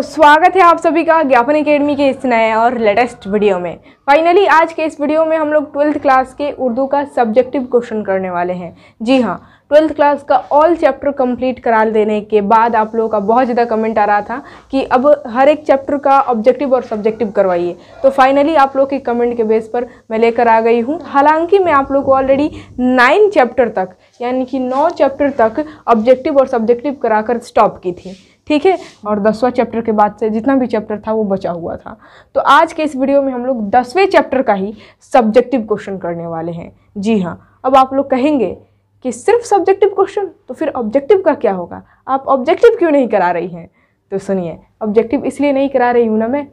दोस्तों स्वागत है आप सभी का ज्ञापन एकेडमी के इस नए और लेटेस्ट वीडियो में फाइनली आज के इस वीडियो में हम लोग ट्वेल्थ क्लास के उर्दू का सब्जेक्टिव क्वेश्चन करने वाले हैं जी हाँ ट्वेल्थ क्लास का ऑल चैप्टर कंप्लीट करा देने के बाद आप लोगों का बहुत ज़्यादा कमेंट आ रहा था कि अब हर एक चैप्टर का ऑब्जेक्टिव और सब्जेक्टिव करवाइए तो फाइनली आप लोग के कमेंट के बेस पर मैं लेकर आ गई हूँ हालांकि मैं आप लोग को ऑलरेडी नाइन चैप्टर तक यानी कि नौ चैप्टर तक ऑब्जेक्टिव और सब्जेक्टिव करा कर स्टॉप की थी ठीक है और दसवां चैप्टर के बाद से जितना भी चैप्टर था वो बचा हुआ था तो आज के इस वीडियो में हम लोग दसवें चैप्टर का ही सब्जेक्टिव क्वेश्चन करने वाले हैं जी हाँ अब आप लोग कहेंगे कि सिर्फ सब्जेक्टिव क्वेश्चन तो फिर ऑब्जेक्टिव का क्या होगा आप ऑब्जेक्टिव क्यों नहीं करा रही हैं तो सुनिए ऑब्जेक्टिव इसलिए नहीं करा रही हूँ ना मैं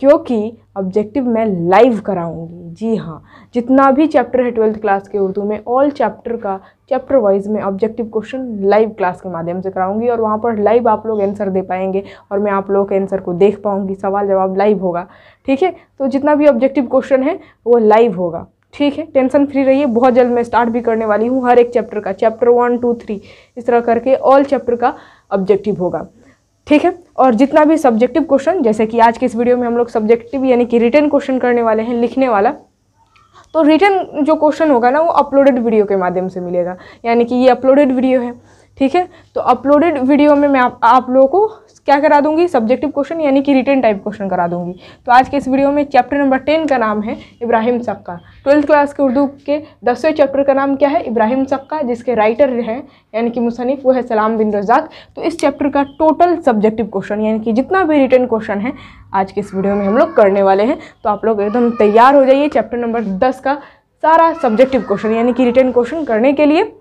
क्योंकि ऑब्जेक्टिव मैं लाइव कराऊंगी जी हाँ जितना भी चैप्टर है ट्वेल्थ क्लास के उर्दू में ऑल चैप्टर का चैप्टर वाइज में ऑब्जेक्टिव क्वेश्चन लाइव क्लास के माध्यम से कराऊंगी और वहाँ पर लाइव आप लोग आंसर दे पाएंगे और मैं आप लोग के आंसर को देख पाऊँगी सवाल जवाब लाइव होगा ठीक है तो जितना भी ऑब्जेक्टिव क्वेश्चन है वो लाइव होगा ठीक है टेंशन फ्री रहिए बहुत जल्द मैं स्टार्ट भी करने वाली हूँ हर एक चैप्टर का चैप्टर वन टू थ्री इस तरह करके ऑल चैप्टर का ऑब्जेक्टिव होगा ठीक है और जितना भी सब्जेक्टिव क्वेश्चन जैसे कि आज के इस वीडियो में हम लोग सब्जेक्टिव यानी कि रिटर्न क्वेश्चन करने वाले हैं लिखने वाला तो रिटर्न जो क्वेश्चन होगा ना वो अपलोडेड वीडियो के माध्यम से मिलेगा यानी कि ये अपलोडेड वीडियो है ठीक है तो अपलोडेड वीडियो में मैं आप, आप लोगों को क्या करा दूंगी सब्जेक्टिव क्वेश्चन यानी कि रिटर्न टाइप क्वेश्चन करा दूंगी तो आज के इस वीडियो में चैप्टर नंबर टेन का नाम है इब्राहिम सक्का ट्वेल्थ क्लास के उर्दू के दसवें चैप्टर का नाम क्या है इब्राहिम सक्का जिसके राइटर हैं यानी कि मुसनफ़ वो है सलाम बिन रजाक तो इस चैप्टर का टोटल सब्जेक्टिव क्वेश्चन यानी कि जितना भी रिटर्न क्वेश्चन है आज के इस वीडियो में हम लोग करने वाले हैं तो आप लोग एकदम तैयार हो जाइए चैप्टर नंबर दस का सारा सब्जेक्टिव क्वेश्चन यानी कि रिटर्न क्वेश्चन करने के लिए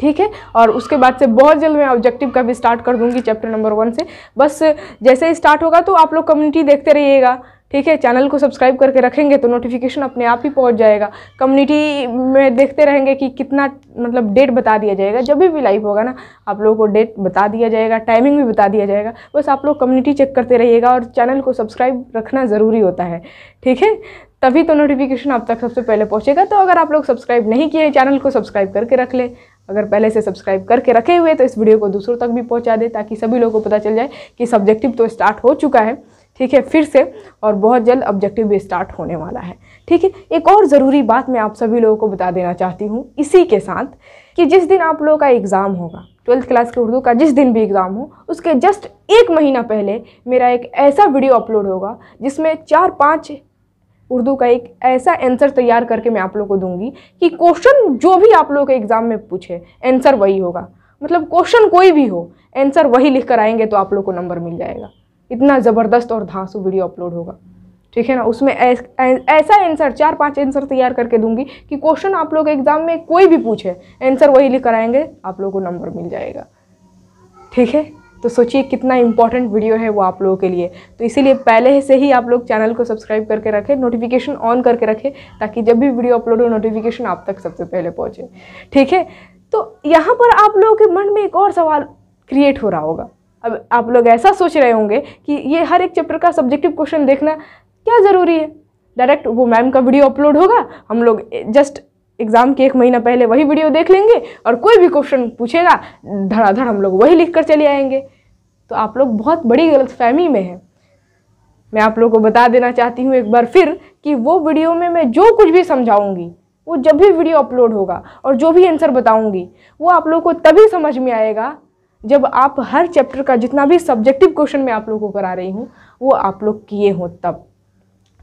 ठीक है और उसके बाद से बहुत जल्द मैं ऑब्जेक्टिव का भी स्टार्ट कर दूंगी चैप्टर नंबर वन से बस जैसे ही स्टार्ट होगा तो आप लोग कम्युनिटी देखते रहिएगा ठीक है चैनल को सब्सक्राइब करके रखेंगे तो नोटिफिकेशन अपने आप ही पहुंच जाएगा कम्युनिटी में देखते रहेंगे कि कितना मतलब डेट बता दिया जाएगा जब भी लाइव होगा ना आप लोगों को डेट बता दिया जाएगा टाइमिंग भी बता दिया जाएगा बस आप लोग कम्युनिटी चेक करते रहिएगा और चैनल को सब्सक्राइब रखना ज़रूरी होता है ठीक है तभी तो नोटिफिकेशन आप तक सबसे पहले पहुँचेगा तो अगर आप लोग सब्सक्राइब नहीं किए चैनल को सब्सक्राइब करके रख लें अगर पहले से सब्सक्राइब करके रखे हुए तो इस वीडियो को दूसरों तक भी पहुंचा दें ताकि सभी लोगों को पता चल जाए कि सब्जेक्टिव तो स्टार्ट हो चुका है ठीक है फिर से और बहुत जल्द ऑब्जेक्टिव भी स्टार्ट होने वाला है ठीक है एक और ज़रूरी बात मैं आप सभी लोगों को बता देना चाहती हूँ इसी के साथ कि जिस दिन आप लोगों का एग्ज़ाम होगा ट्वेल्थ क्लास के उर्दू का जिस दिन भी एग्ज़ाम हो उसके जस्ट एक महीना पहले मेरा एक ऐसा वीडियो अपलोड होगा जिसमें चार पाँच उर्दू का एक ऐसा आंसर तैयार करके मैं आप लोग को दूंगी कि क्वेश्चन जो भी आप लोगों के एग्ज़ाम में पूछे आंसर वही होगा मतलब क्वेश्चन कोई भी हो आंसर वही लिख कर आएंगे तो आप लोग को नंबर मिल जाएगा इतना ज़बरदस्त और धांसू वीडियो अपलोड होगा ठीक है ना उसमें ऐसा आंसर चार पांच आंसर तैयार करके दूंगी कि क्वेश्चन आप लोग एग्ज़ाम में कोई भी पूछे आंसर वही लिख कर आएंगे आप लोग को नंबर मिल जाएगा ठीक है तो सोचिए कितना इंपॉर्टेंट वीडियो है वो आप लोगों के लिए तो इसीलिए पहले से ही आप लोग चैनल को सब्सक्राइब करके रखें नोटिफिकेशन ऑन करके रखें ताकि जब भी वीडियो अपलोड हो नोटिफिकेशन आप तक सबसे पहले पहुँचे ठीक है तो यहाँ पर आप लोगों के मन में एक और सवाल क्रिएट हो रहा होगा अब आप लोग ऐसा सोच रहे होंगे कि ये हर एक चैप्टर का सब्जेक्टिव क्वेश्चन देखना क्या ज़रूरी है डायरेक्ट वो मैम का वीडियो अपलोड होगा हम लोग जस्ट एग्ज़ाम के एक महीना पहले वही वीडियो देख लेंगे और कोई भी क्वेश्चन पूछेगा धड़ाधड़ हम लोग वही लिख कर चले आएंगे तो आप लोग बहुत बड़ी गलतफहमी में हैं मैं आप लोगों को बता देना चाहती हूँ एक बार फिर कि वो वीडियो में मैं जो कुछ भी समझाऊँगी वो जब भी वीडियो अपलोड होगा और जो भी आंसर बताऊँगी वो आप लोग को तभी समझ में आएगा जब आप हर चैप्टर का जितना भी सब्जेक्टिव क्वेश्चन मैं आप लोगों को करा रही हूँ वो आप लोग किए हों तब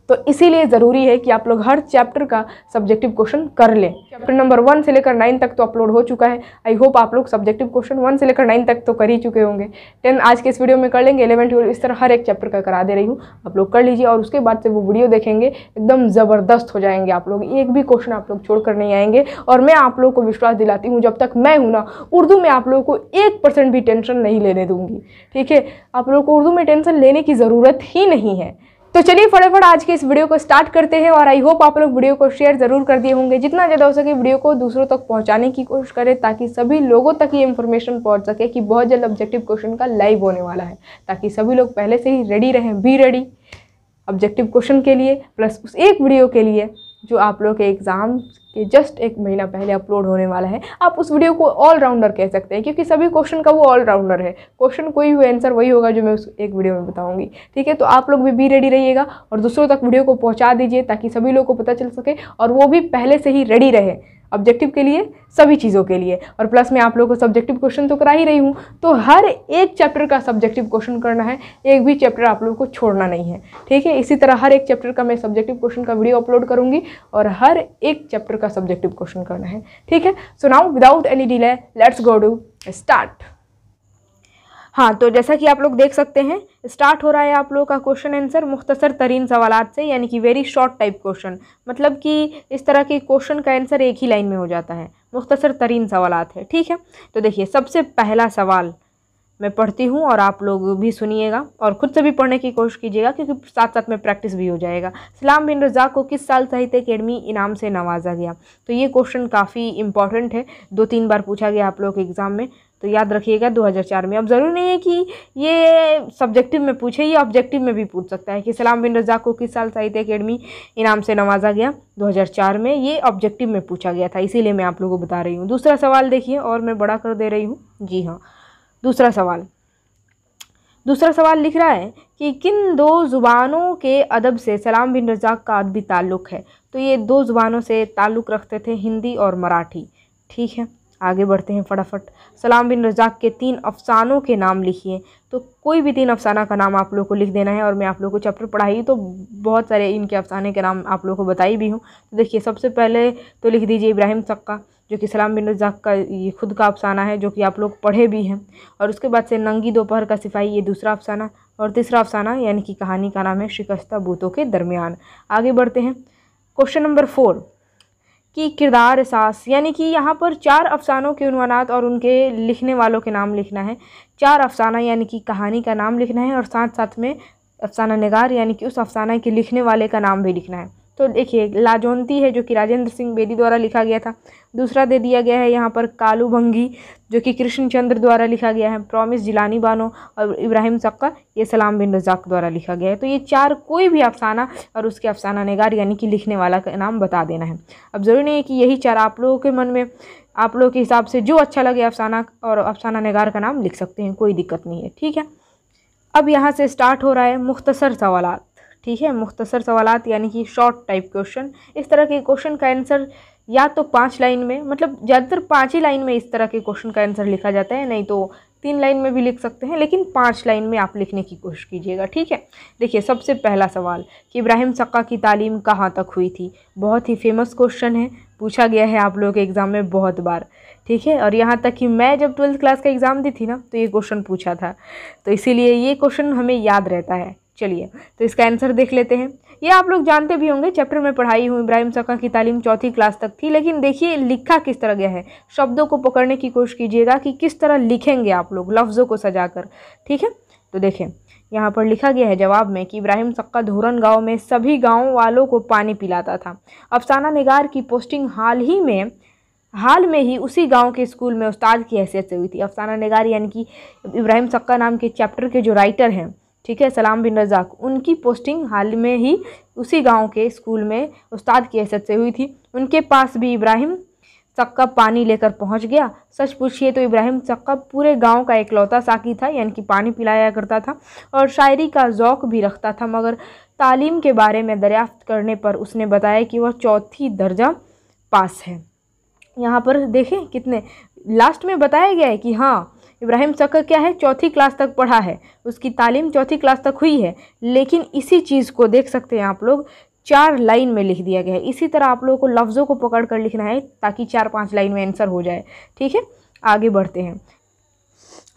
तो इसीलिए ज़रूरी है कि आप लोग हर चैप्टर का सब्जेक्टिव क्वेश्चन कर लें चैप्टर नंबर वन से लेकर नाइन तक तो अपलोड हो चुका है आई होप आप लोग सब्जेक्टिव क्वेश्चन वन से लेकर नाइन तक तो कर ही चुके होंगे टेन आज के इस वीडियो में कर लेंगे एलेवन ट्वेल्व इस तरह हर एक चैप्टर का करा दे रही हूँ आप लोग कर लीजिए और उसके बाद से वो वीडियो देखेंगे एकदम ज़बरदस्त हो जाएंगे आप लोग एक भी क्वेश्चन आप लोग छोड़ कर नहीं आएंगे और मैं आप लोग को विश्वास दिलाती हूँ जब तक मैं हूँ ना उर्दू में आप लोगों को एक परसेंट भी टेंशन नहीं लेने दूँगी ठीक है आप लोगों को उर्दू में टेंशन लेने की ज़रूरत ही नहीं है तो चलिए फटाफट आज के इस वीडियो को स्टार्ट करते हैं और आई होप आप लोग वीडियो को शेयर ज़रूर कर दिए होंगे जितना ज़्यादा हो सके वीडियो को दूसरों तक पहुंचाने की कोशिश करें ताकि सभी लोगों तक ये इन्फॉर्मेशन पहुंच सके कि बहुत जल्द ऑब्जेक्टिव क्वेश्चन का लाइव होने वाला है ताकि सभी लोग पहले से ही रेडी रहें बी रेडी ऑब्जेक्टिव क्वेश्चन के लिए प्लस उस एक वीडियो के लिए जो आप लोग के एग्ज़ाम कि जस्ट एक महीना पहले अपलोड होने वाला है आप उस वीडियो को ऑलराउंडर कह सकते हैं क्योंकि सभी क्वेश्चन का वो ऑल राउंडर है क्वेश्चन कोई भी आंसर वही होगा जो मैं उस एक वीडियो में बताऊंगी ठीक है तो आप लोग भी बी रेडी रहिएगा और दूसरों तक वीडियो को पहुँचा दीजिए ताकि सभी लोग को पता चल सके और वो भी पहले से ही रेडी रहे ऑब्जेक्टिव के लिए सभी चीज़ों के लिए और प्लस मैं आप लोगों को सब्जेक्टिव क्वेश्चन तो करा ही रही हूँ तो हर एक चैप्टर का सब्जेक्टिव क्वेश्चन करना है एक भी चैप्टर आप लोगों को छोड़ना नहीं है ठीक है इसी तरह हर एक चैप्टर का मैं सब्जेक्टिव क्वेश्चन का वीडियो अपलोड करूँगी और हर एक चैप्टर का सब्जेक्टिव क्वेश्चन करना है ठीक है so now without any delay let's go to start हाँ तो जैसा कि आप लोग देख सकते हैं स्टार्ट हो रहा है आप लोगों का क्वेश्चन आंसर मुख्तसर तरीन सवाल से यानी कि वेरी शॉर्ट टाइप क्वेश्चन मतलब कि इस तरह के क्वेश्चन का आंसर एक ही लाइन में हो जाता है मुख्तसर तरीन सवाल है ठीक है तो देखिए सबसे पहला सवाल मैं पढ़ती हूँ और आप लोग भी सुनिएगा और ख़ुद से भी पढ़ने की कोशिश कीजिएगा क्योंकि साथ साथ में प्रैक्टिस भी हो जाएगा सलाम बिन रज़ा को किस साल साहित्य अकेडमी इनाम से नवाजा गया तो ये क्वेश्चन काफ़ी इंपॉर्टेंट है दो तीन बार पूछा गया आप लोग के एग्ज़ाम में तो याद रखिएगा 2004 में अब ज़रूरी नहीं है कि ये सब्जेक्टिव में पूछे ये ऑब्जेक्टिव में भी पूछ सकता है कि सलाम बिन रजा को किस साल साहित्य अकेडमी इनाम से नवाजा गया 2004 में ये ऑब्जेक्टिव में पूछा गया था इसीलिए मैं आप लोगों को बता रही हूँ दूसरा सवाल देखिए और मैं बड़ा कर दे रही हूँ जी हाँ दूसरा सवाल दूसरा सवाल लिख रहा है कि किन दो ज़ुबानों के अदब से सलाम बिन रजाक का अदबी ताल्लुक़ है तो ये दो ज़ुबानों से ताल्लुक़ रखते थे हिंदी और मराठी ठीक है आगे बढ़ते हैं फटाफट सलाम बिन रजाक के तीन अफसानों के नाम लिखिए तो कोई भी तीन अफसाना का नाम आप लोग को लिख देना है और मैं आप लोग को चैप्टर पढ़ाई तो बहुत सारे इनके अफसाने के नाम आप लोगों को बताई भी हूँ तो देखिए सबसे पहले तो लिख दीजिए इब्राहिम सक्का जो कि सलाम बिन रजाक का ये खुद का अफसाना है जो कि आप लोग पढ़े भी हैं और उसके बाद से नंगी दोपहर का सिपाही ये दूसरा अफसाना और तीसरा अफसाना यानी कि कहानी का नाम है शिकस्ता बूतों के दरमियान आगे बढ़ते हैं क्वेश्चन नंबर फोर की किरदार सास यानी कि यहाँ पर चार अफसानों के उनवानात और उनके लिखने वालों के नाम लिखना है चार अफसाना यानी कि कहानी का नाम लिखना है और साथ साथ में अफसाना नगार यानी कि उस अफसाना के लिखने वाले का नाम भी लिखना है तो देखिए लाजोंती है जो कि राजेंद्र सिंह बेदी द्वारा लिखा गया था दूसरा दे दिया गया है यहाँ पर कालू भंगी जो कि कृष्णचंद्र द्वारा लिखा गया है प्रॉमिस जिलानी बानो और इब्राहिम सक्का ये सलाम बिन रजाक द्वारा लिखा गया है तो ये चार कोई भी अफसाना और उसके अफसाना नगार यानी कि लिखने वाला का नाम बता देना है अब ज़रूरी नहीं है कि यही चार आप लोगों के मन में आप लोगों के हिसाब से जो अच्छा लगे अफसाना और अफसाना नगार का नाम लिख सकते हैं कोई दिक्कत नहीं है ठीक है अब यहाँ से स्टार्ट हो रहा है मुख्तसर सवाल ठीक है मुख्तसर सवाल यानी कि शॉर्ट टाइप क्वेश्चन इस तरह के क्वेश्चन का आंसर या तो पाँच लाइन में मतलब ज़्यादातर पाँच ही लाइन में इस तरह के क्वेश्चन का आंसर लिखा जाता है नहीं तो तीन लाइन में भी लिख सकते हैं लेकिन पाँच लाइन में आप लिखने की कोशिश कीजिएगा ठीक है देखिए सबसे पहला सवाल कि इब्राहिम सक्का की तालीम कहाँ तक हुई थी बहुत ही फेमस क्वेश्चन है पूछा गया है आप लोगों के एग्ज़ाम में बहुत बार ठीक है और यहाँ तक कि मैं जब ट्वेल्थ क्लास का एग्ज़ाम दी थी ना तो ये क्वेश्चन पूछा था तो इसीलिए ये क्वेश्चन हमें याद रहता है चलिए तो इसका आंसर देख लेते हैं ये आप लोग जानते भी होंगे चैप्टर में पढ़ाई हुई इब्राहिम सका की तालीम चौथी क्लास तक थी लेकिन देखिए लिखा किस तरह गया है शब्दों को पकड़ने की कोशिश कीजिएगा कि किस तरह लिखेंगे आप लोग लफ्ज़ों को सजा कर ठीक है तो देखें यहाँ पर लिखा गया है जवाब में कि इब्राहिम सक्का धुरन गांव में सभी गाँव वालों को पानी पिलाता था अफसाना निगार की पोस्टिंग हाल ही में हाल में ही उसी गांव के स्कूल में उस्ताद की हैसियत से हुई थी अफसाना निगार यानी कि इब्राहिम सक्का नाम के चैप्टर के जो राइटर हैं ठीक है सलाम बिन रजाक उनकी पोस्टिंग हाल में ही उसी गांव के स्कूल में उस्ताद की हैसियत से हुई थी उनके पास भी इब्राहिम चक्का पानी लेकर पहुंच गया सच पूछिए तो इब्राहिम चक्का पूरे गांव का इकलौता साकी था यानी कि पानी पिलाया करता था और शायरी का ओक़ भी रखता था मगर तालीम के बारे में दरियाफ्त करने पर उसने बताया कि वह चौथी दर्जा पास है यहाँ पर देखें कितने लास्ट में बताया गया है कि हाँ इब्राहिम सकर क्या है चौथी क्लास तक पढ़ा है उसकी तालीम चौथी क्लास तक हुई है लेकिन इसी चीज़ को देख सकते हैं आप लोग चार लाइन में लिख दिया गया है इसी तरह आप लोगों को लफ्ज़ों को पकड़ कर लिखना है ताकि चार पाँच लाइन में आंसर हो जाए ठीक है आगे बढ़ते हैं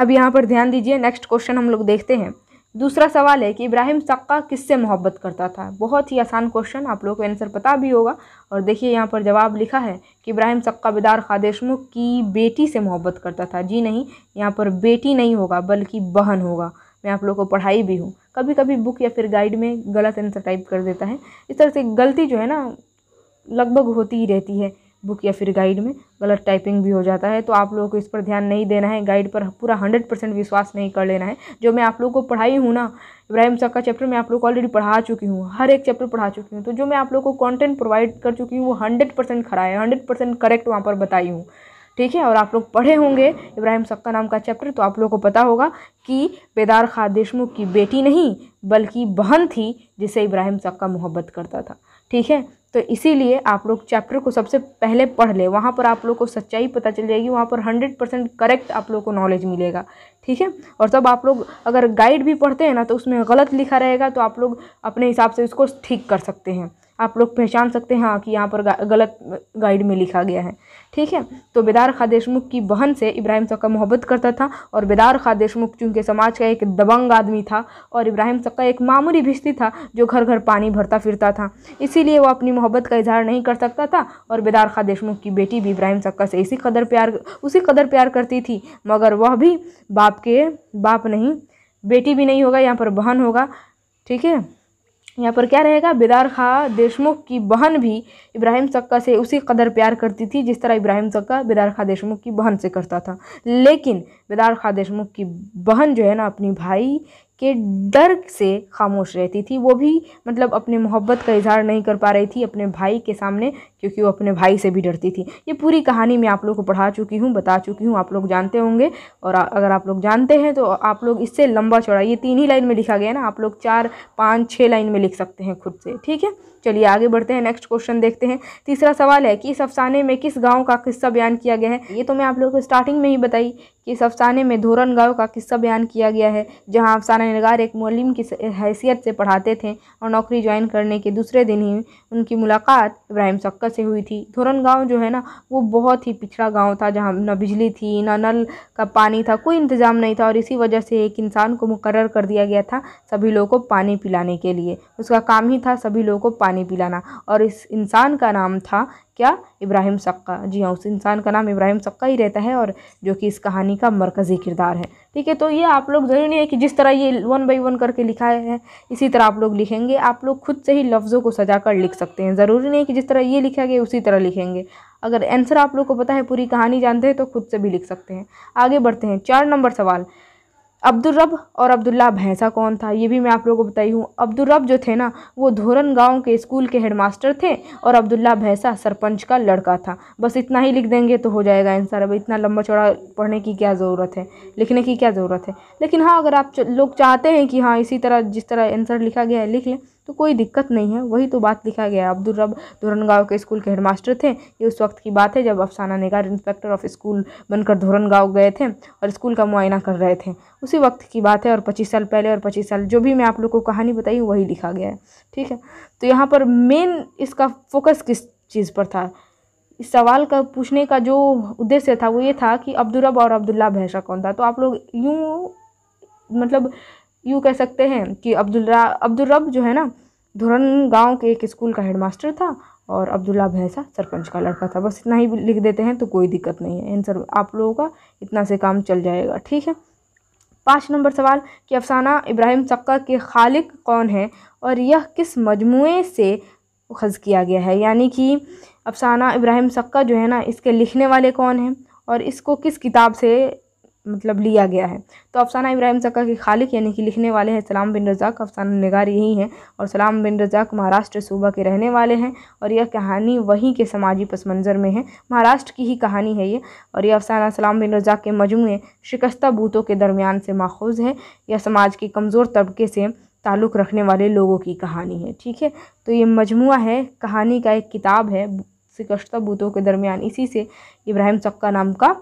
अब यहाँ पर ध्यान दीजिए नेक्स्ट क्वेश्चन हम लोग देखते हैं दूसरा सवाल है कि इब्राहिम सक्का किससे मोहब्बत करता था बहुत ही आसान क्वेश्चन आप लोगों को आंसर पता भी होगा और देखिए यहाँ पर जवाब लिखा है कि इब्राहिम सक्का बेदार खादेशमुख की बेटी से मोहब्बत करता था जी नहीं यहाँ पर बेटी नहीं होगा बल्कि बहन होगा मैं आप लोगों को पढ़ाई भी हूँ कभी कभी बुक या फिर गाइड में गलत आंसर टाइप कर देता है इस तरह से गलती जो है ना लगभग होती ही रहती है बुक या फिर गाइड में गलत टाइपिंग भी हो जाता है तो आप लोगों को इस पर ध्यान नहीं देना है गाइड पर पूरा हंड्रेड परसेंट विश्वास नहीं कर लेना है जो मैं आप लोग को पढ़ाई हूँ ना इब्राहिम सर का चैप्टर मैं आप लोग को ऑलरेडी पढ़ा चुकी हूँ हर एक चैप्टर पढ़ा चुकी हूँ तो जो मैं आप लोग को कॉन्टेंट प्रोवाइड कर चुकी हूँ वो हंड्रेड परसेंट खरा है हंड्रेड परसेंट करेक्ट वहाँ पर बताई हूँ ठीक है और आप लोग पढ़े होंगे इब्राहिम सक्का नाम का चैप्टर तो आप लोग को पता होगा कि बेदार खा देशमुख की बेटी नहीं बल्कि बहन थी जिसे इब्राहिम सक्का मोहब्बत करता था ठीक है तो इसीलिए आप लोग चैप्टर को सबसे पहले पढ़ लें वहाँ पर आप लोग को सच्चाई पता चल जाएगी वहाँ पर हंड्रेड परसेंट करेक्ट आप लोग को नॉलेज मिलेगा ठीक है और तब आप लोग अगर गाइड भी पढ़ते हैं ना तो उसमें गलत लिखा रहेगा तो आप लोग अपने हिसाब से उसको ठीक कर सकते हैं आप लोग पहचान सकते हैं हाँ कि यहाँ पर गा, गलत गाइड में लिखा गया है ठीक है तो बेदार खा देशमुख की बहन से इब्राहिम सक्का मोहब्बत करता था और बेदार खा देशमुख चूँकि समाज का एक दबंग आदमी था और इब्राहिम सक्का एक मामूली भिश्ती था जो घर घर पानी भरता फिरता था इसीलिए वो अपनी मोहब्बत का इजहार नहीं कर सकता था और बेदार खा देशमुख की बेटी भी इब्राहिम सक्का से इसी कदर प्यार उसी कदर प्यार करती थी मगर वह भी बाप के बाप नहीं बेटी भी नहीं होगा यहाँ पर बहन होगा ठीक है यहाँ पर क्या रहेगा बेदार खां देशमुख की बहन भी इब्राहिम सक्का से उसी कदर प्यार करती थी जिस तरह इब्राहिम सक्का बेदार खा देशमुख की बहन से करता था लेकिन बेदार खा देशमुख की बहन जो है ना अपनी भाई के डर से खामोश रहती थी वो भी मतलब अपने मोहब्बत का इजहार नहीं कर पा रही थी अपने भाई के सामने क्योंकि वो अपने भाई से भी डरती थी ये पूरी कहानी मैं आप लोग को पढ़ा चुकी हूँ बता चुकी हूँ आप लोग जानते होंगे और अगर आप लोग जानते हैं तो आप लोग इससे लंबा चौड़ा ये तीन ही लाइन में लिखा गया ना आप लोग चार पाँच छः लाइन में लिख सकते हैं खुद से ठीक है चलिए आगे बढ़ते हैं नेक्स्ट क्वेश्चन देखते हैं तीसरा सवाल है कि इस अफसाने में किस गाँव का किस्सा बयान किया गया है ये तो मैं आप लोगों को स्टार्टिंग में ही बताई कि इस अफसाने में धोरन गाँव का किस्सा बयान किया गया है जहाँ अफसाना नगार एक मलिम की हैसियत से पढ़ाते थे और नौकरी ज्वाइन करने के दूसरे दिन ही उनकी मुलाकात इब्राहिम सक्कर से हुई थी धोरन गाँव जो है ना वो बहुत ही पिछड़ा गाँव था जहाँ न बिजली थी न नल का पानी था कोई इंतज़ाम नहीं था और इसी वजह से एक इंसान को मुकर कर दिया गया था सभी लोगों को पानी पिलाने के लिए उसका काम ही था सभी लोगों को पानी पानी पिलाना और इस इंसान का नाम था क्या इब्राहिम सक्का जी हाँ उस इंसान का नाम इब्राहिम सक्का ही रहता है और जो कि इस कहानी का मरकज़ी किरदार है ठीक है तो ये आप लोग ज़रूरी नहीं है कि जिस तरह ये वन बाई वन करके लिखा है इसी तरह आप लोग लिखेंगे आप लोग खुद से ही लफ्ज़ों को सजा कर लिख सकते हैं ज़रूरी नहीं है कि जिस तरह ये लिखा गया उसी तरह लिखेंगे अगर आंसर आप लोग को पता है पूरी कहानी जानते हैं तो खुद से भी लिख सकते हैं आगे बढ़ते हैं चार नंबर सवाल अब्दुलरब और अब्दुल्ला भैंसा कौन था ये भी मैं आप लोगों को बताई हूँ अब्दुलरब जो थे ना वो धोरन गांव के स्कूल के हेडमास्टर थे और अब्दुल्ला भैंसा सरपंच का लड़का था बस इतना ही लिख देंगे तो हो जाएगा आंसर अब इतना लंबा चौड़ा पढ़ने की क्या ज़रूरत है लिखने की क्या ज़रूरत है लेकिन हाँ अगर आप लोग चाहते हैं कि हाँ इसी तरह जिस तरह आंसर लिखा गया है लिख लें तो कोई दिक्कत नहीं है वही तो बात लिखा गया अब्दुल रब धोरनगांव के स्कूल के हेडमास्टर थे ये उस वक्त की बात है जब अफसाना निगार इंस्पेक्टर ऑफ स्कूल बनकर धोरनगांव गए थे और स्कूल का मुआयना कर रहे थे उसी वक्त की बात है और पच्चीस साल पहले और पच्चीस साल जो भी मैं आप लोग को कहानी बताई वही लिखा गया है ठीक है तो यहाँ पर मेन इसका फोकस किस चीज़ पर था इस सवाल का पूछने का जो उद्देश्य था वो ये था कि अब्दुलरब और अब्दुल्ला भैंसा कौन था तो आप लोग यूँ मतलब यूँ कह सकते हैं कि अब्दुल्ला अब्दुलरब जो है ना धुरन गांव के एक स्कूल का हेडमास्टर था और अब्दुल्ला भैंसा सरपंच का लड़का था बस इतना ही लिख देते हैं तो कोई दिक्कत नहीं है आंसर आप लोगों का इतना से काम चल जाएगा ठीक है पाँच नंबर सवाल कि अफसाना इब्राहिम चक्का के खालिक कौन है और यह किस मजमू से खज़ किया गया है यानी कि अफसाना इब्राहिम सक्का जो है ना इसके लिखने वाले कौन हैं और इसको किस किताब से मतलब लिया गया है तो अफसाना इब्राहिम जक्का के खालिक यानी कि लिखने वाले हैं सलाम बिन रज़ाक अफसाना नगार यही हैं और सलाम बिन रज़ाक महाराष्ट्र सूबा के रहने वाले हैं और यह कहानी वहीं के समाजी पस मंज़र में है महाराष्ट्र की ही कहानी है ये और यह अफसाना सलाम बिन रज़ाक के मजमू शिकस्ता बूतों के दरमियान से माखूज है यह समाज के कमज़ोर तबके से ताल्लुक़ रखने वाले लोगों की कहानी है ठीक है तो ये मजमू है कहानी का एक किताब है शिकस्ता बूतों के दरमियान इसी से इब्राहिम सक्का नाम का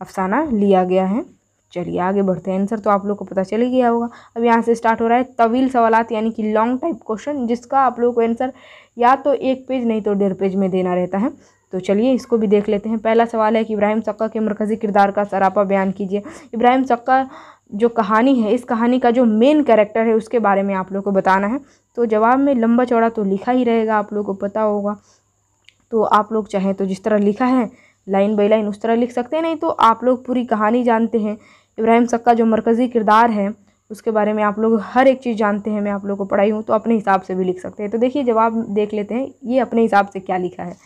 अफसाना लिया गया है चलिए आगे बढ़ते हैं आंसर तो आप लोग को पता चल ही गया होगा अब यहाँ से स्टार्ट हो रहा है तवील सवालत यानी कि लॉन्ग टाइप क्वेश्चन जिसका आप लोग को आंसर या तो एक पेज नहीं तो डेढ़ पेज में देना रहता है तो चलिए इसको भी देख लेते हैं पहला सवाल है कि इब्राहिम सक्का के मरकज़ी किरदार का सरापा बयान कीजिए इब्राहिम सक्का जो कहानी है इस कहानी का जो मेन कैरेक्टर है उसके बारे में आप लोग को बताना है तो जवाब में लंबा चौड़ा तो लिखा ही रहेगा आप लोग को पता होगा तो आप लोग चाहें तो जिस तरह लिखा है लाइन बाई लाइन उस तरह लिख सकते हैं नहीं तो आप लोग पूरी कहानी जानते हैं इब्राहिम सक का जो मरकज़ी किरदार है उसके बारे में आप लोग हर एक चीज़ जानते हैं मैं आप लोग को पढ़ाई हूँ तो अपने हिसाब से भी लिख सकते हैं तो देखिए जवाब देख लेते हैं ये अपने हिसाब से क्या लिखा है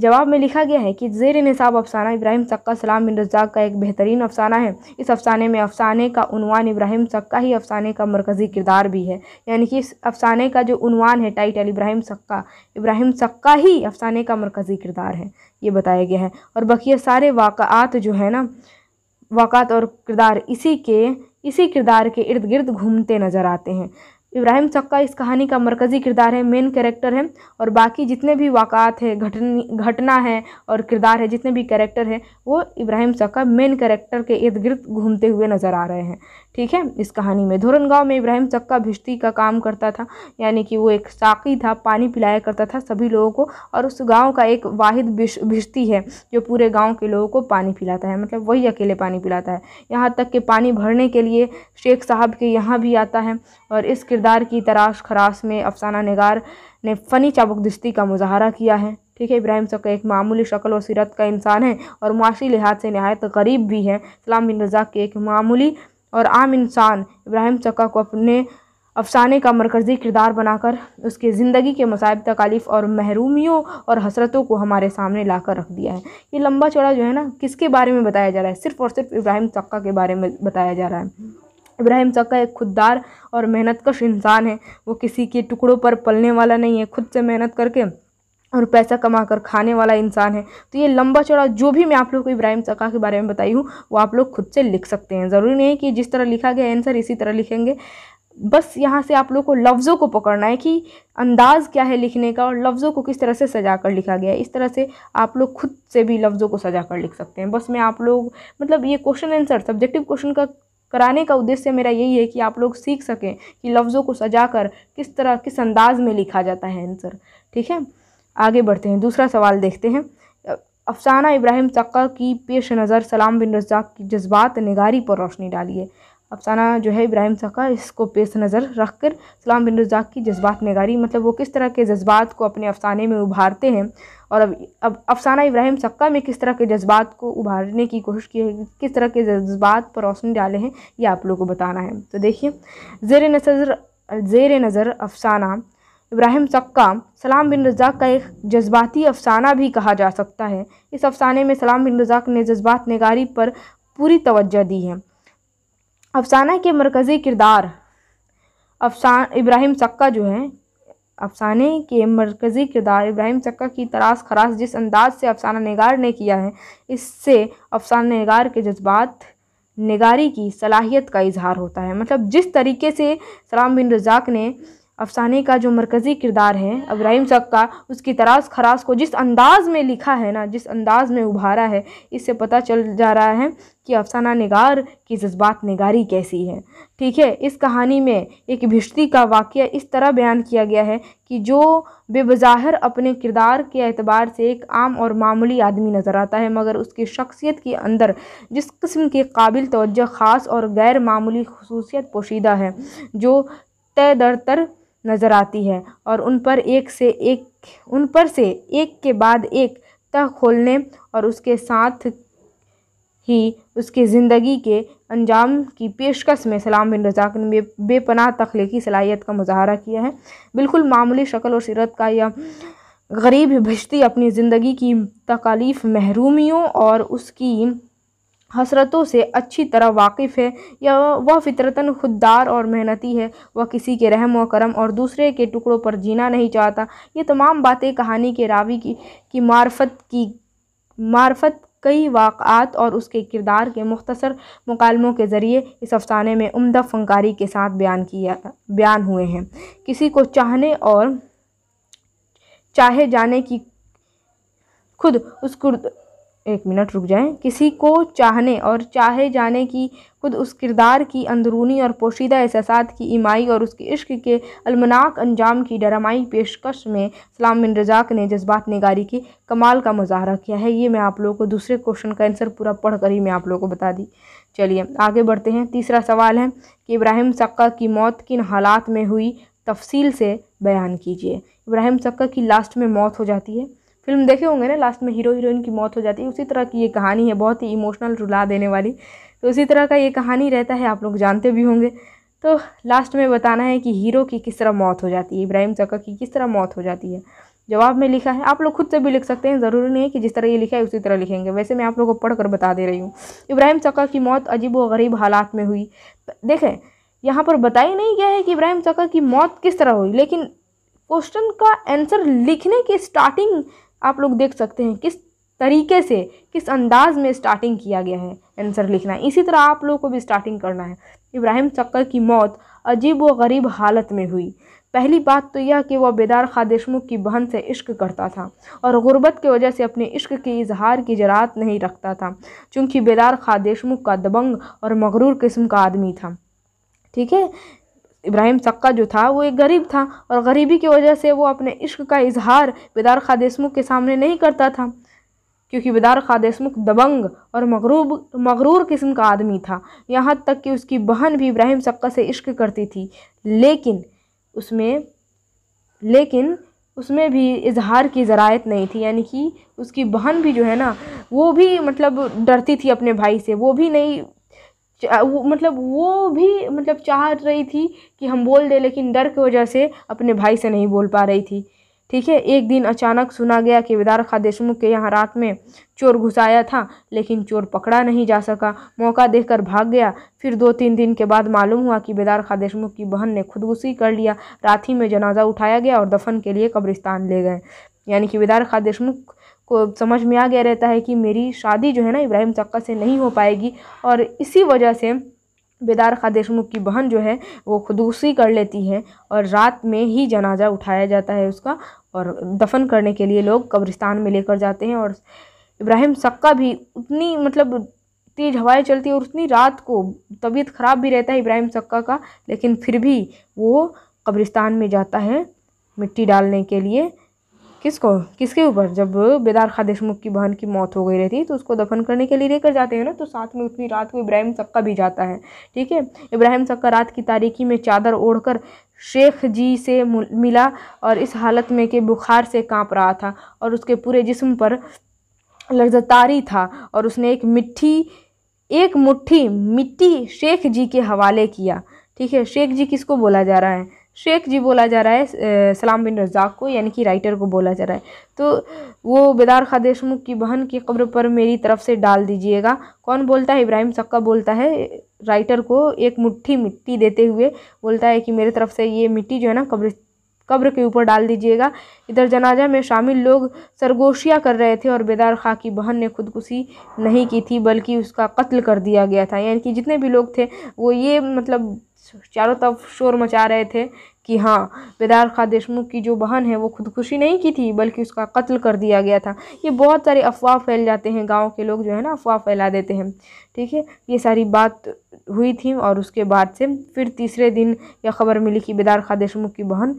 जवाब में लिखा गया है कि जेर नसाब अफसाना इब्राहिम सक्का सलाम बिन रजाक का एक बेहतरीन अफसाना है इस अफसाने में अफसाने का उनवान इब्राहिम सक्का ही अफसाने का मरकज़ी किरदार भी है यानी कि इस अफसाने का जो उनवान है टाइटल इब्राहिम सक्का इब्राहिम सक्का ही अफसाने का मरकज़ी किरदार है ये बताया गया है और बाकी सारे वाक़ात जो है ना वाक़ात और किरदार इसी के इसी किरदार के इर्द गिर्द घूमते नज़र आते हैं इब्राहिम चक्का इस कहानी का मरकज़ी किरदार है मेन कैरेक्टर है और बाकी जितने भी वाक़ात है घटन घटना है और किरदार है जितने भी कैरेक्टर है वो इब्राहिम चक्का मेन कैरेक्टर के इर्द गिर्द घूमते हुए नज़र आ रहे हैं ठीक है इस कहानी में गाँव में इब्राहिम चक्का भिश्ती का काम करता था यानी कि वो एक साकी था पानी पिलाया करता था सभी लोगों को और उस गाँव का एक वाहिद भिश्ती है जो पूरे गाँव के लोगों को पानी पिलाता है मतलब वही अकेले पानी पिलाता है यहाँ तक कि पानी भरने के लिए शेख साहब के यहाँ भी आता है और इस किरदार की तराश खराश में अफसाना नगार ने फ़नी चाबुकदस्ती का मुजाहरा किया है ठीक है इब्राहिम चक्का एक मामूली शक्ल और सीरत का इंसान है और माशी लिहाज से नहायत गरीब भी है सलाम बिन रजाक के एक मामूली और आम इंसान इब्राहिम चक्का को अपने अफसाने का मरकज़ी किरदार बनाकर उसके ज़िंदगी के मसायब तकालीफ़ और महरूमियों और हसरतों को हमारे सामने ला कर रख दिया है ये लंबा चौड़ा जो है ना किसके बारे में बताया जा रहा है सिर्फ़ और सिर्फ इब्राहिम चक्का के बारे में बताया जा रहा है इब्राहिम चक्का एक खुददार और मेहनतकश इंसान है वो किसी के टुकड़ों पर पलने वाला नहीं है खुद से मेहनत करके और पैसा कमा कर खाने वाला इंसान है तो ये लंबा चौड़ा जो भी मैं आप लोग को इब्राहिम सका के बारे में बताई हूँ वो आप लोग खुद से लिख सकते हैं ज़रूरी नहीं है कि जिस तरह लिखा गया आंसर इसी तरह लिखेंगे बस यहाँ से आप लोग को लफ्ज़ों को पकड़ना है कि अंदाज़ क्या है लिखने का और लफ्ज़ों को किस तरह से सजा कर लिखा गया है इस तरह से आप लोग खुद से भी लफ्ज़ों को सजा कर लिख सकते हैं बस मैं आप लोग मतलब ये क्वेश्चन आंसर सब्जेक्टिव क्वेश्चन का कराने का उद्देश्य मेरा यही है कि आप लोग सीख सकें कि लफ्ज़ों को सजा कर किस तरह किस अंदाज़ में लिखा जाता है आंसर ठीक है आगे बढ़ते हैं दूसरा सवाल देखते हैं अफसाना इब्राहिम तक्का की पेश नज़र सलाम बिन रजाक की जज्बात निगारी पर रोशनी डाली है अफसाना जो है इब्राहिम सका इसको पेश नज़र रख कर सलाम बिन रजाक की जज्बात निगारी मतलब वो किस तरह के जज्बात को अपने अफसाने में उभारते हैं और अब अब अफसाना इब्राहिम सक्का में किस तरह के जज्बात को उभारने की कोशिश की है किस तरह के जज्बात पर रोशनी डाले हैं ये आप लोगों को बताना है तो देखिए जेर नज़र जेर नज़र अफसाना इब्राहिम सक्का सलाम बिन रज़ाक का एक जज्बाती अफसाना भी कहा जा सकता है इस अफसाने में सलाम बिन रज़ाक ने जज्बात नगारी पर पूरी तवज्जो दी है अफसाना के मरकज़ी किरदार अफसान इब्राहिम सक्का जो हैं अफसाने के मरकज़ी किरदार इब्राहिम सक्का की तराश खराश जिस अंदाज से अफसाना नगार ने किया है इससे अफसाना नगार के जज्बात नगारी की सलाहियत का इजहार होता है मतलब जिस तरीके से सलाम बिन रज़ाक ने अफसाने का जो मरकज़ी किरदार है अब्राहिम सक का उसकी तरास खरास को जिस अंदाज़ में लिखा है ना जिस अंदाज़ में उभारा है इससे पता चल जा रहा है कि अफसाना नगार की जज्बात निगारी कैसी है ठीक है इस कहानी में एक भिश्ती का वाक्य इस तरह बयान किया गया है कि जो बेबज़ाहिर अपने किरदार के अतबार से एक आम और मामूली आदमी नज़र आता है मगर उसकी शख्सियत के अंदर जिस किस्म के काबिल तोज़ ख़ास और गैर मामूली खसूसियत पोशीदा है जो तय दर तर नज़र आती है और उन पर एक से एक उन पर से एक के बाद एक तह खोलने और उसके साथ ही उसकी ज़िंदगी के अंजाम की पेशकश में सलाम बिन रजाक ने बेपनाह तख्लीकी सलाहियत का मुजाहरा किया है बिल्कुल मामूली शक्ल और सीरत का यह गरीब भिश्ती अपनी ज़िंदगी की तकालीफ़ महरूमियों और उसकी हसरतों से अच्छी तरह वाकिफ़ है या वह फितरतन खुददार और मेहनती है वह किसी के रहम व करम और दूसरे के टुकड़ों पर जीना नहीं चाहता ये तमाम बातें कहानी के रावी की की मार्फत की मार्फत कई वाक़ात और उसके किरदार के मुख्तसर मुकालमों के ज़रिए इस अफसाने में उम्दा फनकारी के साथ बयान किया बयान हुए हैं किसी को चाहने और चाहे जाने की खुद उस एक मिनट रुक जाएं किसी को चाहने और चाहे जाने की खुद उस किरदार की अंदरूनी और पोशीदा एहसास की इमाई और उसके इश्क के अलमनाक अंजाम की डरामाई पेशकश में सलाम बिन रजाक ने जज्बात नगारी की कमाल का मुजाहरा किया है ये मैं आप लोगों को दूसरे क्वेश्चन का आंसर पूरा पढ़ कर ही मैं आप लोगों को बता दी चलिए आगे बढ़ते हैं तीसरा सवाल है कि इब्राहिम सक्का की मौत किन हालात में हुई तफसील से बयान कीजिए इब्राहिम सक्का की लास्ट में मौत हो जाती है फिल्म देखे होंगे ना लास्ट में हीरो हीरोइन की मौत हो जाती है उसी तरह की ये कहानी है बहुत ही इमोशनल रुला देने वाली तो उसी तरह का ये कहानी रहता है आप लोग जानते भी होंगे तो लास्ट में बताना है कि हीरो की किस तरह मौत हो जाती है इब्राहिम चक्का की किस तरह मौत हो जाती है जवाब में लिखा है आप लोग खुद से भी लिख सकते हैं ज़रूरी नहीं है कि जिस तरह ये लिखा है उसी तरह लिखेंगे वैसे मैं आप लोगों को पढ़कर बता दे रही हूँ इब्राहिम चक्का की मौत अजीब व गरीब हालात में हुई देखें यहाँ पर बताया नहीं गया है कि इब्राहिम चक्का की मौत किस तरह हुई लेकिन क्वेश्चन का आंसर लिखने की स्टार्टिंग आप लोग देख सकते हैं किस तरीके से किस अंदाज में स्टार्टिंग किया गया है आंसर लिखना है इसी तरह आप लोग को भी स्टार्टिंग करना है इब्राहिम चक्कर की मौत अजीब व गरीब हालत में हुई पहली बात तो यह कि वह बेदार खा देशमुख की बहन से इश्क करता था और ग़ुरबत की वजह से अपने इश्क के इजहार की जरात नहीं रखता था चूँकि बेदार खा देशमुख का दबंग और मगरूर किस्म का आदमी था ठीक है इब्राहिम सक्का जो था वो एक गरीब था और गरीबी की वजह से वो अपने इश्क का इजहार बेदार देशमुख के सामने नहीं करता था क्योंकि बेदार देशमुख दबंग और मगरूब मगरूर किस्म का आदमी था यहाँ तक कि उसकी बहन भी इब्राहिम सक्का से इश्क करती थी लेकिन उसमें लेकिन उसमें भी इजहार की ज़रायत नहीं थी यानी कि उसकी बहन भी जो है ना वो भी मतलब डरती थी अपने भाई से वो भी नहीं वो मतलब वो भी मतलब चाह रही थी कि हम बोल दें लेकिन डर की वजह से अपने भाई से नहीं बोल पा रही थी ठीक है एक दिन अचानक सुना गया कि विदार खा देशमुख के यहाँ रात में चोर घुसाया था लेकिन चोर पकड़ा नहीं जा सका मौका देखकर भाग गया फिर दो तीन दिन के बाद मालूम हुआ कि बेदार खा देशमुख की बहन ने खुदकुशी कर लिया रात ही में जनाजा उठाया गया और दफन के लिए कब्रिस्तान ले गए यानी कि बेदार खा देशमुख को समझ में आ गया रहता है कि मेरी शादी जो है ना इब्राहिम चक्का से नहीं हो पाएगी और इसी वजह से बेदार खा देशमुख की बहन जो है वो खुदूसी कर लेती है और रात में ही जनाजा उठाया जाता है उसका और दफन करने के लिए लोग कब्रिस्तान में लेकर जाते हैं और इब्राहिम सक्का भी उतनी मतलब तेज़ हवाएं चलती है और उतनी रात को तबीयत ख़राब भी रहता है इब्राहिम सक्का का लेकिन फिर भी वो कब्रिस्तान में जाता है मिट्टी डालने के लिए किसको किसके ऊपर जब बेदार खा देशमुख की बहन की मौत हो गई रहती तो उसको दफन करने के लिए लेकर जाते हैं ना तो साथ में उतनी रात को इब्राहिम सक्का भी जाता है ठीक है इब्राहिम सक्का रात की तारीखी में चादर ओढ़कर शेख जी से मिला और इस हालत में के बुखार से कांप रहा था और उसके पूरे जिस्म पर लर्जतारी था और उसने एक मिट्टी एक मुट्ठी मिट्टी शेख जी के हवाले किया ठीक है शेख जी किसको बोला जा रहा है शेख जी बोला जा रहा है सलाम बिन रज़ाक को यानी कि राइटर को बोला जा रहा है तो वो बेदार खा देशमुख की बहन की कब्र पर मेरी तरफ से डाल दीजिएगा कौन बोलता है इब्राहिम सक्का बोलता है राइटर को एक मुट्ठी मिट्टी देते हुए बोलता है कि मेरे तरफ से ये मिट्टी जो है ना कब्र कब्र के ऊपर डाल दीजिएगा इधर जनाजा में शामिल लोग सरगोशियाँ कर रहे थे और बेदार ख़ा की बहन ने खुदकुशी नहीं की थी बल्कि उसका कत्ल कर दिया गया था यानी कि जितने भी लोग थे वो ये मतलब चारों तरफ शोर मचा रहे थे कि हाँ बेदार खा देशमुख की जो बहन है वो खुदकुशी नहीं की थी बल्कि उसका कत्ल कर दिया गया था ये बहुत सारी अफवाह फैल जाते हैं गांव के लोग जो है ना अफवाह फैला देते हैं ठीक है ये सारी बात हुई थी और उसके बाद से फिर तीसरे दिन यह खबर मिली कि बेदार खा देशमुख की बहन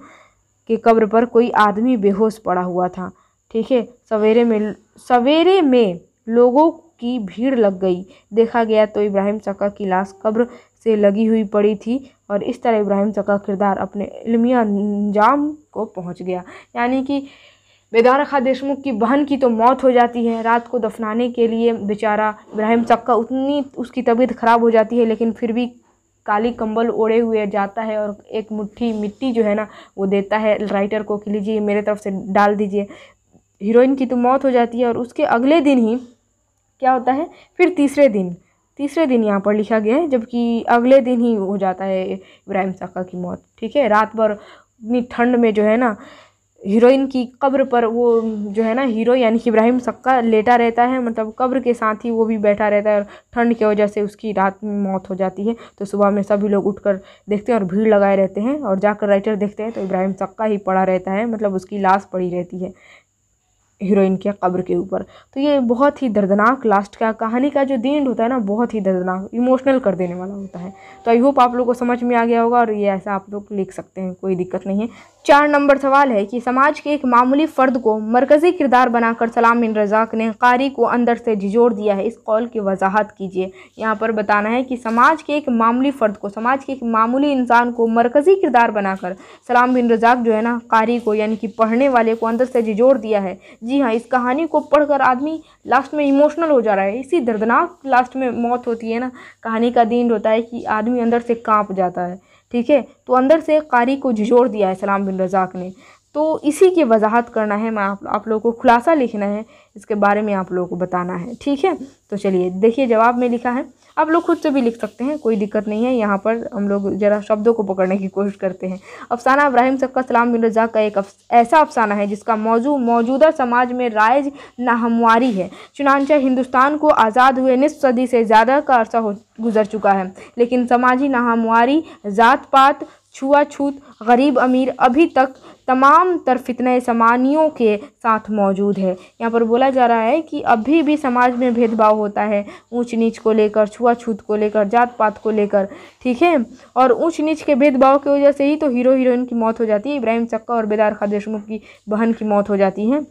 के कब्र पर कोई आदमी बेहोश पड़ा हुआ था ठीक है सवेरे में सवेरे में लोगों की भीड़ लग गई देखा गया तो इब्राहिम चका की लाश कब्र से लगी हुई पड़ी थी और इस तरह इब्राहिम चका किरदार अपने इलमिया अंजाम को पहुंच गया यानी कि बेदारखा खा देशमुख की बहन की तो मौत हो जाती है रात को दफनाने के लिए बेचारा इब्राहिम चक्का उतनी उसकी तबीयत ख़राब हो जाती है लेकिन फिर भी काली कंबल ओढ़े हुए जाता है और एक मुट्ठी मिट्टी जो है ना वो देता है राइटर को कि लीजिए मेरे तरफ से डाल दीजिए हीरोइन की तो मौत हो जाती है और उसके अगले दिन ही क्या होता है फिर तीसरे दिन तीसरे दिन यहाँ पर लिखा गया है जबकि अगले दिन ही हो जाता है इब्राहिम साका की मौत ठीक है रात भर इतनी ठंड में जो है ना हीरोइन की कब्र पर वो जो है ना हीरो यानी कि इब्राहिम सक्का लेटा रहता है मतलब कब्र के साथ ही वो भी बैठा रहता है और ठंड की वजह से उसकी रात में मौत हो जाती है तो सुबह में सभी लोग उठकर देखते हैं और भीड़ लगाए रहते हैं और जाकर राइटर देखते हैं तो इब्राहिम सक्का ही पड़ा रहता है मतलब उसकी लाश पड़ी रहती है हीरोइन के कब्र के ऊपर तो ये बहुत ही दर्दनाक लास्ट का कहानी का जो दिन होता है ना बहुत ही दर्दनाक इमोशनल कर देने वाला होता है तो आई होप आप लोग को समझ में आ गया होगा और ये ऐसा आप लोग लिख सकते हैं कोई दिक्कत नहीं है चार नंबर सवाल है कि समाज के एक मामूली फ़र्द को मरकज़ी किरदार बनाकर सलाम बिन रजाक ने कारी को अंदर से झिझोड़ दिया है इस कौल की वजाहत कीजिए यहाँ पर बताना है कि समाज के एक मामूली फ़र्द को समाज के एक मामूली इंसान को मरकज़ी किरदार बनाकर सलाम बिन रजाक जो है ना कारी को यानी कि पढ़ने वाले को अंदर से झिझोड़ दिया है जी हाँ इस कहानी को पढ़कर आदमी लास्ट में इमोशनल हो जा रहा है इसी दर्दनाक लास्ट में मौत होती है ना कहानी का दिन होता है कि आदमी अंदर से काँप जाता है ठीक है तो अंदर से कारी को झिझोड़ दिया है सलाम बिन रजाक ने तो इसी की वजाहत करना है मैं आप आप लोगों को खुलासा लिखना है इसके बारे में आप लोगों को बताना है ठीक है तो चलिए देखिए जवाब में लिखा है आप लोग खुद से भी लिख सकते हैं कोई दिक्कत नहीं है यहाँ पर हम लोग ज़रा शब्दों को पकड़ने की कोशिश करते हैं अफसाना इब्राहिम सबका सलाम मिर्जा का एक ऐसा अफसाना है जिसका मौजू मौजूदा समाज में राइज नाहमवारी है चुनानचा हिंदुस्तान को आज़ाद हुए निसफ सदी से ज़्यादा का अरसा हो गुजर चुका है लेकिन समाजी नाहमवारी जात पात छुआछूत गरीब अमीर अभी तक तमाम तर फितने समानियों के साथ मौजूद है यहाँ पर बोला जा रहा है कि अभी भी समाज में भेदभाव होता है ऊंच नीच को लेकर छुआछूत को लेकर जात पात को लेकर ठीक है और ऊंच नीच के भेदभाव की वजह से ही तो हीरो हीरोइन की मौत हो जाती है इब्राहिम चक्का और बेदार खां देशमुख की बहन की मौत हो जाती है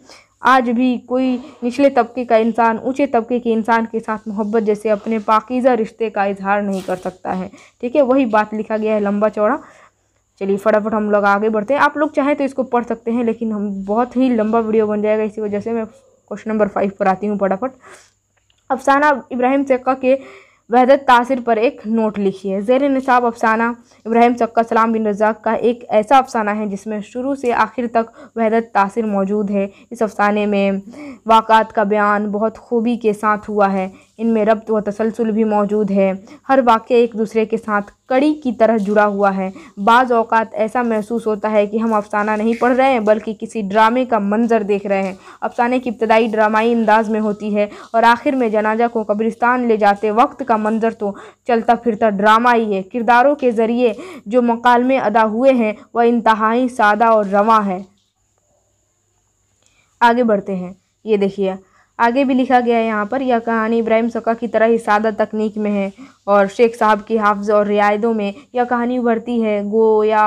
आज भी कोई निचले तबके का इंसान ऊंचे तबके के इंसान के साथ मोहब्बत जैसे अपने पाकिज़ा रिश्ते का इजहार नहीं कर सकता है ठीक है वही बात लिखा गया है लंबा चौड़ा चलिए फटाफट हम लोग आगे बढ़ते हैं आप लोग चाहें तो इसको पढ़ सकते हैं लेकिन हम बहुत ही लंबा वीडियो बन जाएगा इसी वजह से मैं क्वेश्चन नंबर फाइव पर आती हूँ फटाफट अफसाना इब्राहिम चक्का के वहदत तासिर पर एक नोट लिखी है जैर नसाब अफसाना इब्राहिम चक्का सलाम बिन रजाक का एक ऐसा अफसाना है जिसमें शुरू से आखिर तक वहदत तासिर मौजूद है इस अफसाने में वाक़ात का बयान बहुत खूबी के साथ हुआ है इनमें रब्त व तसलसल भी मौजूद है हर वाक्य एक दूसरे के साथ कड़ी की तरह जुड़ा हुआ है बाज़ अवकात ऐसा महसूस होता है कि हम अफसाना नहीं पढ़ रहे हैं बल्कि किसी ड्रामे का मंजर देख रहे हैं अफसाने की इब्तदाई ड्रामाई अंदाज में होती है और आखिर में जनाजा को कब्रिस्तान ले जाते वक्त का मंजर तो चलता फिरता ड्रामा ही है किरदारों के ज़रिए जो मकालमे अदा हुए हैं वह इंतहाई सादा और रवा है आगे बढ़ते हैं ये देखिए आगे भी लिखा गया है यहाँ पर यह कहानी इब्राहिम सका की तरह ही सादा तकनीक में है और शेख साहब की हाफ्ज और रियायतों में यह कहानी उभरती है गो या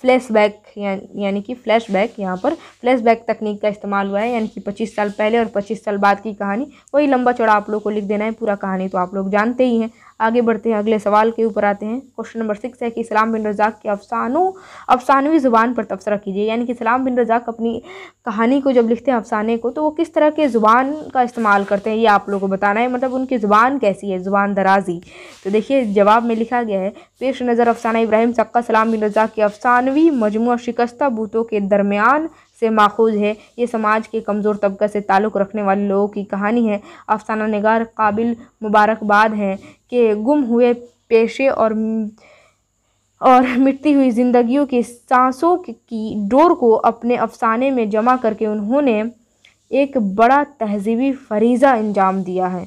फ्लैशबैक या, यानी कि फ्लैशबैक यहाँ पर फ्लैशबैक तकनीक का इस्तेमाल हुआ है यानी कि 25 साल पहले और 25 साल बाद की कहानी वही लंबा चौड़ा आप लोग को लिख देना है पूरा कहानी तो आप लोग जानते ही हैं आगे बढ़ते हैं अगले सवाल के ऊपर आते हैं क्वेश्चन नंबर सिक्स है कि इस्लाम बिन रजाक के अफसानों अफसानवी ज़ुबान पर तबसरा कीजिए यानी कि इस्लाम बिन रजाक अपनी कहानी को जब लिखते हैं अफसाने को तो वो किस तरह के ज़ुबान का इस्तेमाल करते हैं ये आप लोगों को बताना है मतलब उनकी ज़ुबान कैसी है ज़ुबान दराजी तो देखिए जवाब में लिखा गया है पेश नज़र अफसाना इब्राहिम सक्का सलाम बिन रजाक के अफसानवी मजमू शिकस्ता बूतों के दरमियान से माखूज है ये समाज के कमज़ोर तबका से ताल्लुक़ रखने वाले लोगों की कहानी है अफसाना नगार काबिल मुबारकबाद हैं कि गुम हुए पेशे और और मिटती हुई ज़िंदगियों की सांसों की डोर को अपने अफसाने में जमा करके उन्होंने एक बड़ा तहजीबी फरीज़ा अंजाम दिया है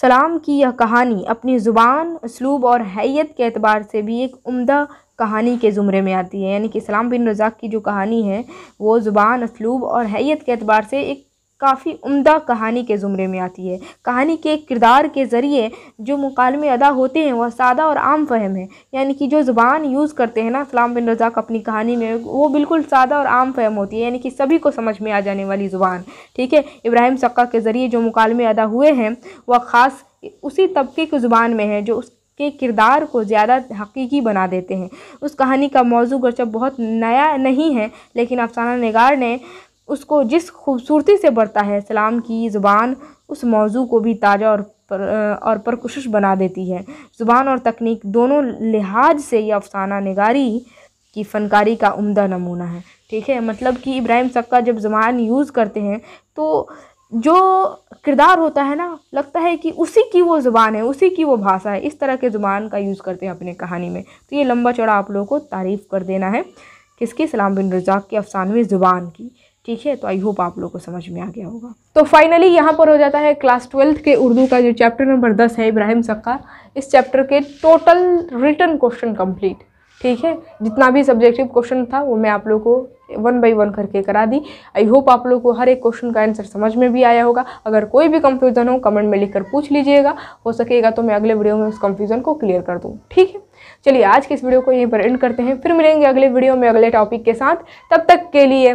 सलाम की यह कहानी अपनी ज़ुबान उसलूब और हैत के अतबार से भी एक उम्दा कहानी के ज़ुमरे में आती है यानी कि सलाम बिन रज़ाक की जो कहानी है वो ज़ुबान उसलूब और हैत के अतबार से एक काफ़ी उम्दा कहानी के ज़ुमरे में आती है कहानी के किरदार के ज़रिए जो मुकालमे अदा होते हैं वह सादा और आम फहम है यानी कि जो ज़ुबान यूज़ करते हैं ना सलाम बिन रज़ाक अपनी कहानी में वो बिल्कुल सादा और आम फहम होती है यानी कि सभी को समझ में आ जाने वाली ज़ुबान ठीक है इब्राहिम सक्का के ज़रिए जो मुकालमे अदा हुए हैं वह ख़ास उसी तबके की ज़ुबान में है जो उस के किरदार को ज़्यादा हकीकी बना देते हैं उस कहानी का मौजू गरचब बहुत नया नहीं है लेकिन अफसाना नगार ने उसको जिस खूबसूरती से बढ़ता है सलाम की ज़ुबान उस मौजू को भी ताज़ा और पर और परकशिश बना देती है ज़ुबान और तकनीक दोनों लिहाज से ये अफसाना नगारी की फ़नकारी का उम्दा नमूना है ठीक है मतलब कि इब्राहिम सक्का जब ज़ुबान यूज़ करते हैं तो जो किरदार होता है ना लगता है कि उसी की वो ज़ुबान है उसी की वो भाषा है इस तरह के ज़ुबान का यूज़ करते हैं अपने कहानी में तो ये लंबा चौड़ा आप लोगों को तारीफ़ कर देना है किसकी सलाम बिन रजाक की अफसानवी ज़ुबान की ठीक है तो आई होप आप लोगों को समझ में आ गया होगा तो फाइनली यहाँ पर हो जाता है क्लास ट्वेल्थ के उर्दू का जो चैप्टर नंबर दस है इब्राहिम सक्का इस चैप्टर के टोटल रिटर्न क्वेश्चन कंप्लीट ठीक है जितना भी सब्जेक्टिव क्वेश्चन था वो मैं आप लोगों को वन बाई वन करके करा दी आई होप आप लोगों को हर एक क्वेश्चन का आंसर समझ में भी आया होगा अगर कोई भी कंफ्यूजन हो कमेंट में लिखकर पूछ लीजिएगा हो सकेगा तो मैं अगले वीडियो में उस कंफ्यूजन को क्लियर कर दूँ ठीक है चलिए आज के इस वीडियो को यहीं पर एंड करते हैं फिर मिलेंगे अगले वीडियो में अगले टॉपिक के साथ तब तक के लिए